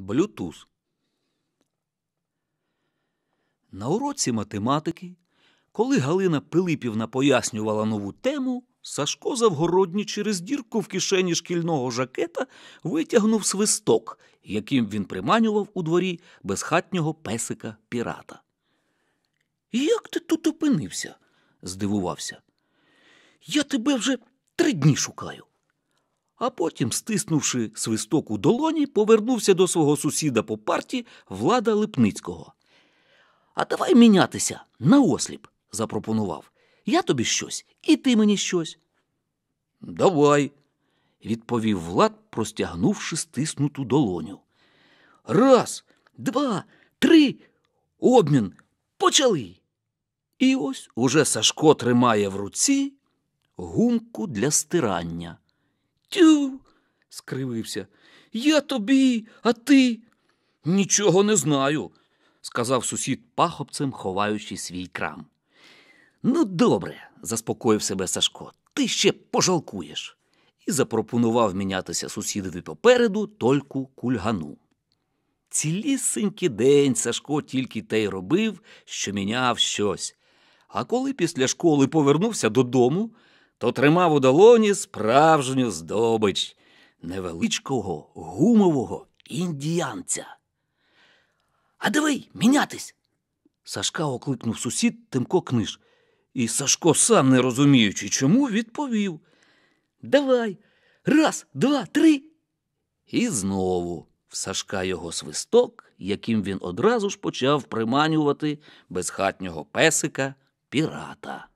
Блютуз. На уроці математики, коли Галина Пилипівна пояснювала нову тему, Сашко завгородні через дірку в кишені шкільного жакета витягнув свисток, яким він приманював у дворі безхатнього песика пірата. Як ти тут опинився? здивувався. Я тебе вже три дні шукаю а потім, стиснувши свисток у долоні, повернувся до свого сусіда по парті Влада Липницького. А давай мінятися на осліп, запропонував. Я тобі щось, і ти мені щось. Давай, відповів Влад, простягнувши стиснуту долоню. Раз, два, три. Обмін почали. І ось уже Сашко тримає в руці гумку для стирання. Тю. скривився. Я тобі, а ти нічого не знаю, сказав сусід пахопцем, ховаючи свій крам. Ну, добре, заспокоїв себе Сашко, ти ще пожалкуєш. І запропонував мінятися сусідові попереду тольку кульгану. Цілісенький день Сашко тільки те й робив, що міняв щось. А коли після школи повернувся додому, то тримав у долоні справжню здобич невеличкого гумового індіянця. А давай мінятись. Сашка окликнув сусід Тимко книж, і Сашко, сам не розуміючи, чому, відповів Давай, раз, два, три. І знову в Сашка його свисток, яким він одразу ж почав приманювати безхатнього песика пірата.